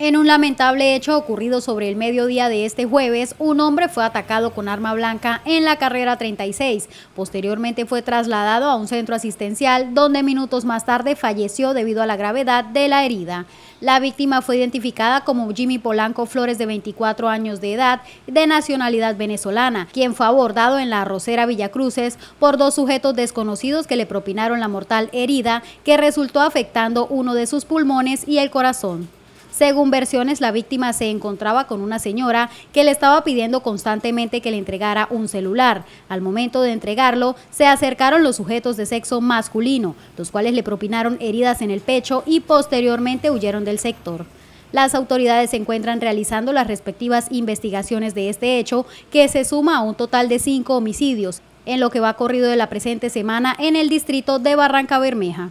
En un lamentable hecho ocurrido sobre el mediodía de este jueves, un hombre fue atacado con arma blanca en la carrera 36. Posteriormente fue trasladado a un centro asistencial donde minutos más tarde falleció debido a la gravedad de la herida. La víctima fue identificada como Jimmy Polanco Flores de 24 años de edad, de nacionalidad venezolana, quien fue abordado en la arrocera Villacruces por dos sujetos desconocidos que le propinaron la mortal herida que resultó afectando uno de sus pulmones y el corazón. Según versiones, la víctima se encontraba con una señora que le estaba pidiendo constantemente que le entregara un celular. Al momento de entregarlo, se acercaron los sujetos de sexo masculino, los cuales le propinaron heridas en el pecho y posteriormente huyeron del sector. Las autoridades se encuentran realizando las respectivas investigaciones de este hecho, que se suma a un total de cinco homicidios, en lo que va corrido de la presente semana en el distrito de Barranca Bermeja.